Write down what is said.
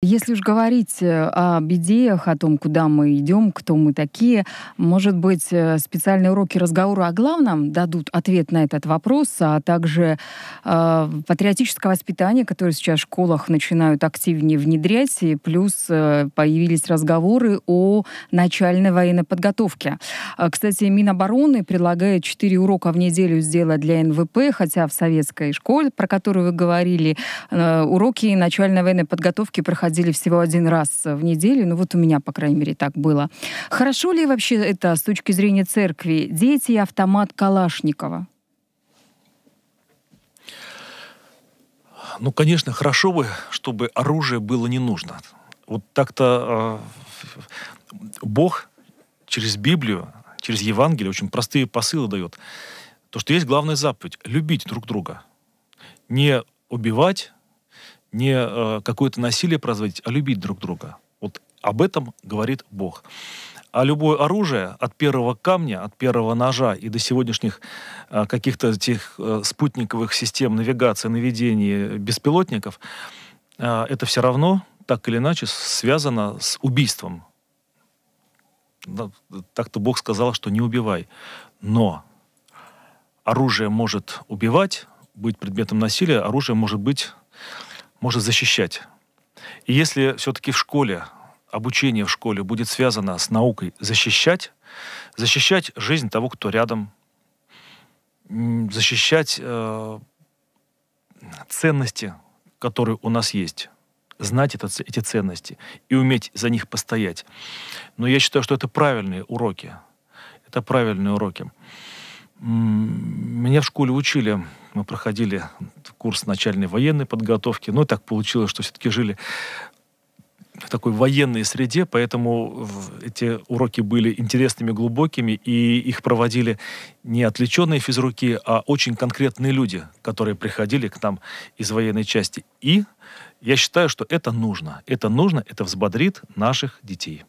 Если уж говорить э, об идеях, о том, куда мы идем, кто мы такие, может быть, э, специальные уроки разговора о главном дадут ответ на этот вопрос, а также э, патриотическое воспитание, которое сейчас в школах начинают активнее внедрять, и плюс э, появились разговоры о начальной военной подготовке. Э, кстати, Минобороны предлагает 4 урока в неделю сделать для НВП, хотя в советской школе, про которую вы говорили, э, уроки начальной военной подготовки проходили ходили всего один раз в неделю. Ну вот у меня, по крайней мере, так было. Хорошо ли вообще это с точки зрения церкви? Дети и автомат Калашникова? Ну, конечно, хорошо бы, чтобы оружие было не нужно. Вот так-то э, Бог через Библию, через Евангелие очень простые посылы дает. То, что есть главная заповедь — любить друг друга. Не убивать, не э, какое-то насилие производить, а любить друг друга. Вот об этом говорит Бог. А любое оружие от первого камня, от первого ножа и до сегодняшних э, каких-то тех э, спутниковых систем навигации, наведения беспилотников, это все равно так или иначе связано с убийством. так-то Бог сказал, что не убивай. Но оружие может убивать, быть предметом насилия, оружие может быть может защищать. И если все-таки в школе, обучение в школе будет связано с наукой защищать, защищать жизнь того, кто рядом, защищать э, ценности, которые у нас есть знать это, эти ценности и уметь за них постоять. Но я считаю, что это правильные уроки. Это правильные уроки. Меня в школе учили мы проходили курс начальной военной подготовки. Но ну, так получилось, что все-таки жили в такой военной среде, поэтому эти уроки были интересными, глубокими, и их проводили не отвлеченные физруки, а очень конкретные люди, которые приходили к нам из военной части. И я считаю, что это нужно. Это нужно, это взбодрит наших детей.